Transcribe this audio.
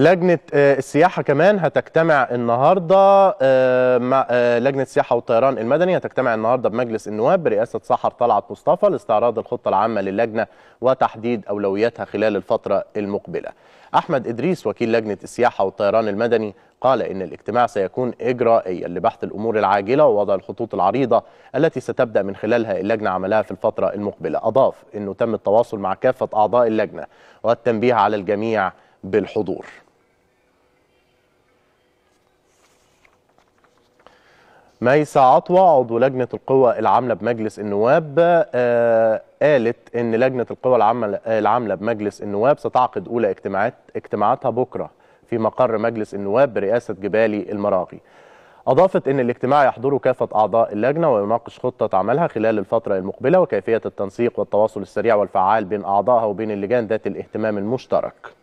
لجنة آه، السياحة كمان هتجتمع النهاردة آه، مع آه، لجنة السياحة والطيران المدني هتجتمع النهاردة بمجلس النواب برئاسة صحر طلعت مصطفى لاستعراض الخطة العامة للجنة وتحديد أولوياتها خلال الفترة المقبلة أحمد إدريس وكيل لجنة السياحة والطيران المدني قال إن الاجتماع سيكون إجرائيا لبحث الأمور العاجلة ووضع الخطوط العريضة التي ستبدأ من خلالها اللجنة عملها في الفترة المقبلة أضاف أنه تم التواصل مع كافة أعضاء اللجنة والتنبيه على الجميع بالحضور ميسة عطوة عضو لجنة القوى العاملة بمجلس النواب آه، قالت إن لجنة القوى آه، العاملة بمجلس النواب ستعقد أولى اجتماعات اجتماعاتها بكرة في مقر مجلس النواب برئاسة جبالي المراغي أضافت أن الاجتماع يحضره كافة أعضاء اللجنة ويناقش خطة عملها خلال الفترة المقبلة وكيفية التنسيق والتواصل السريع والفعال بين أعضائها وبين اللجان ذات الاهتمام المشترك